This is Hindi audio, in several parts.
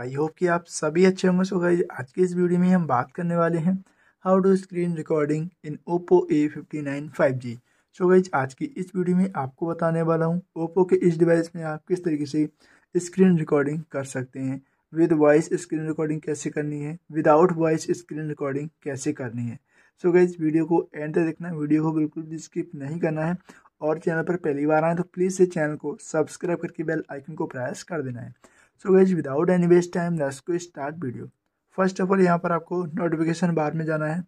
आई होप कि आप सभी अच्छे होंगे सो गई आज के इस वीडियो में हम बात करने वाले हैं how to screen recording in Oppo A fifty nine five G so गई आज की इस वीडियो में आपको बताने वाला हूँ ओप्पो के इस डिवाइस में आप किस तरीके से स्क्रीन रिकॉर्डिंग कर सकते हैं विद वॉइस स्क्रीन रिकॉर्डिंग कैसे करनी है विदाउट वॉइस स्क्रीन रिकॉर्डिंग कैसे करनी है सो गई वीडियो को एंड तक देखना वीडियो को बिल्कुल भी स्किप नहीं करना है और चैनल पर पहली बार आए तो प्लीज़ इस चैनल को सब्सक्राइब करके बेल आइकन को प्रेस कर देना है so guys without any waste time let's को start video first of all यहाँ पर आपको नोटिफिकेशन बार में जाना है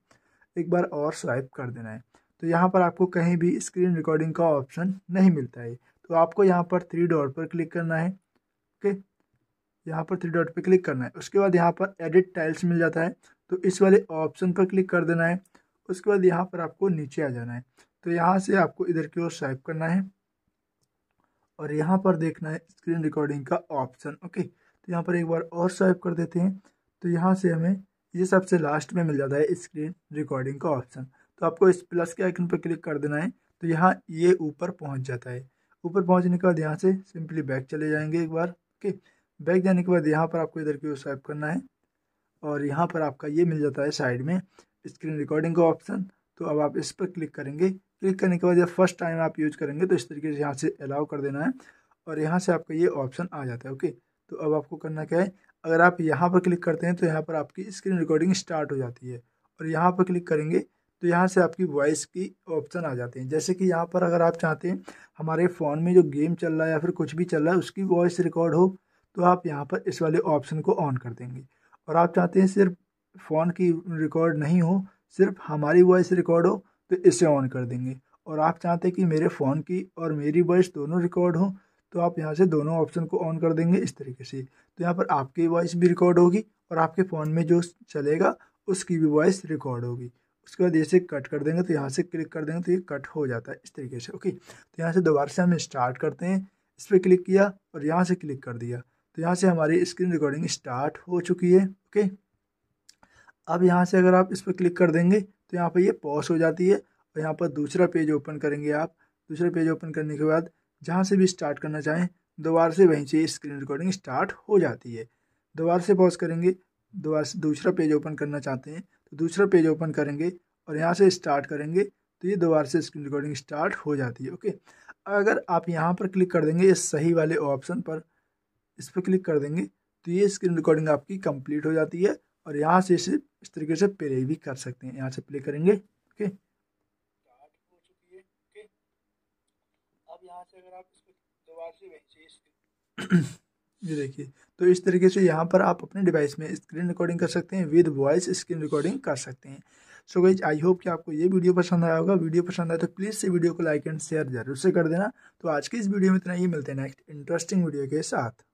एक बार और स्वाइप कर देना है तो यहाँ पर आपको कहीं भी स्क्रीन रिकॉर्डिंग का ऑप्शन नहीं मिलता है तो आपको यहाँ पर थ्री डॉट पर क्लिक करना है ओके यहाँ पर थ्री डॉट पर क्लिक करना है उसके बाद यहाँ पर एडिट टाइल्स मिल जाता है तो इस वाले ऑप्शन पर क्लिक कर देना है उसके बाद यहाँ पर आपको नीचे आ जाना है तो यहाँ से आपको इधर की ओर स्वाइप करना है और यहाँ पर देखना है स्क्रीन रिकॉर्डिंग का ऑप्शन ओके तो यहाँ पर एक बार और स्वाइप कर देते हैं तो यहाँ से हमें ये सबसे लास्ट में मिल जाता है स्क्रीन रिकॉर्डिंग का ऑप्शन तो आपको इस प्लस के आइकन पर क्लिक कर देना है तो यहाँ ये ऊपर पहुँच जाता है ऊपर पहुँचने के बाद यहाँ से सिंपली बैक चले जाएंगे एक बार ओके बैक जाने के बाद यहाँ पर आपको इधर की ओर स्वाइप करना है और यहाँ पर आपका ये मिल जाता है साइड में स्क्रीन रिकॉर्डिंग का ऑप्शन तो अब आप इस पर क्लिक करेंगे क्लिक करने के बाद जब फर्स्ट टाइम आप यूज करेंगे तो इस तरीके से यहाँ से अलाउ कर देना है और यहाँ से आपका ये ऑप्शन आ जाता है ओके तो अब आपको करना क्या है अगर आप यहाँ पर क्लिक करते हैं तो यहाँ पर आपकी स्क्रीन रिकॉर्डिंग स्टार्ट हो जाती है और यहाँ पर क्लिक करेंगे तो यहाँ से आपकी वॉइस की ऑप्शन आ जाते हैं जैसे कि यहाँ पर अगर आप चाहते हैं हमारे फ़ोन में जो गेम चल रहा है या फिर कुछ भी चल रहा है उसकी वॉइस रिकॉर्ड हो तो आप यहाँ पर इस वाले ऑप्शन को ऑन कर देंगे और आप चाहते हैं सिर्फ फ़ोन की रिकॉर्ड नहीं हो सिर्फ हमारी वॉइस रिकॉर्ड हो तो इसे ऑन कर देंगे और आप चाहते हैं कि मेरे फ़ोन की और मेरी वॉइस दोनों रिकॉर्ड हो तो आप यहाँ से दोनों ऑप्शन को ऑन कर देंगे इस तरीके से तो यहाँ पर आपकी वॉइस भी रिकॉर्ड होगी और आपके फ़ोन में जो चलेगा उसकी भी वॉइस रिकॉर्ड होगी उसके बाद जैसे कट कर देंगे तो यहाँ से क्लिक कर देंगे तो ये कट हो जाता है इस तरीके से ओके तो यहाँ से दोबारा से हम स्टार्ट करते हैं इस पर क्लिक किया और यहाँ से क्लिक कर दिया तो यहाँ से हमारी स्क्रीन रिकॉर्डिंग स्टार्ट हो चुकी है ओके अब यहाँ से अगर आप इस पर क्लिक कर देंगे तो यहाँ पर ये पॉज हो जाती है और यहाँ पर दूसरा पेज ओपन करेंगे आप दूसरा पेज ओपन करने के बाद जहाँ से भी स्टार्ट करना चाहें दोबारा से वहीं से स्क्रीन रिकॉर्डिंग स्टार्ट हो जाती है दोबारा से पॉज करेंगे दोबारा से दूसरा पेज ओपन करना चाहते हैं तो दूसरा पेज ओपन करेंगे और यहाँ से स्टार्ट करेंगे तो ये दोबारा से स्क्रीन रिकॉर्डिंग स्टार्ट हो जाती है ओके अगर आप यहाँ पर क्लिक कर देंगे इस सही वाले ऑप्शन पर इस पर क्लिक कर देंगे तो ये स्क्रीन रिकॉर्डिंग आपकी कंप्लीट हो जाती है और यहाँ से इसे इस तरीके से प्ले भी कर सकते हैं यहाँ से प्ले करेंगे ओके ये देखिए तो इस तरीके से यहाँ पर आप अपने डिवाइस में स्क्रीन रिकॉर्डिंग कर सकते हैं विद वॉइस स्क्रीन रिकॉर्डिंग कर सकते हैं सो गाइज आई होप कि आपको ये वीडियो पसंद आया होगा वीडियो पसंद आए तो प्लीज़ से वीडियो को लाइक एंड शेयर जरूर से कर देना तो आज की इस वीडियो में इतना ही मिलते हैं नेक्स्ट इंटरेस्टिंग वीडियो के साथ